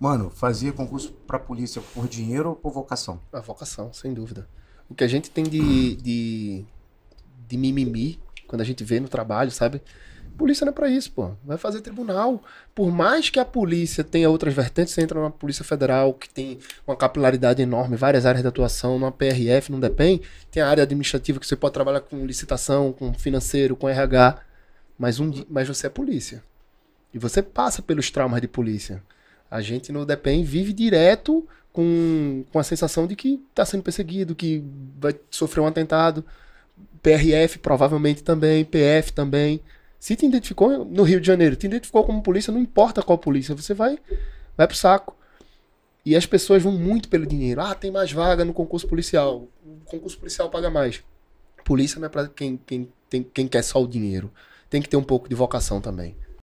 Mano, fazia concurso pra polícia por dinheiro ou por vocação? A vocação, sem dúvida. O que a gente tem de, de, de mimimi quando a gente vê no trabalho, sabe? Polícia não é pra isso, pô. Vai fazer tribunal. Por mais que a polícia tenha outras vertentes, você entra numa Polícia Federal que tem uma capilaridade enorme, várias áreas de atuação, numa PRF, não depende. Tem a área administrativa que você pode trabalhar com licitação, com financeiro, com RH. Mas, um, mas você é polícia. E você passa pelos traumas de polícia. A gente no DEPEN vive direto com, com a sensação de que está sendo perseguido, que vai sofrer um atentado. PRF provavelmente também, PF também. Se te identificou no Rio de Janeiro, te identificou como polícia, não importa qual polícia, você vai, vai pro saco. E as pessoas vão muito pelo dinheiro. Ah, tem mais vaga no concurso policial. O concurso policial paga mais. Polícia não é para quem, quem, tem, quem quer só o dinheiro. Tem que ter um pouco de vocação também.